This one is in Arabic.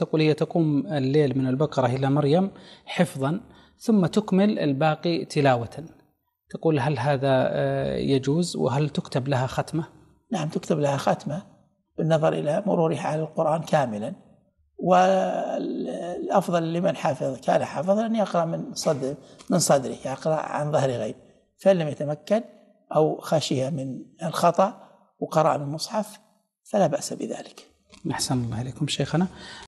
تقول هي تقوم الليل من البقرة إلى مريم حفظا ثم تكمل الباقي تلاوة تقول هل هذا آه، يجوز وهل تكتب لها ختمة؟ نعم تكتب لها ختمة بالنظر إلى مرورها على القرآن كاملا والأفضل لمن حافظ كان حافظا أن يقرأ من صدر من صدره يقرأ عن ظهر غيب فإن لم يتمكن أو خشي من الخطأ وقرأ من المصحف فلا بأس بذلك أحسن الله إليكم شيخنا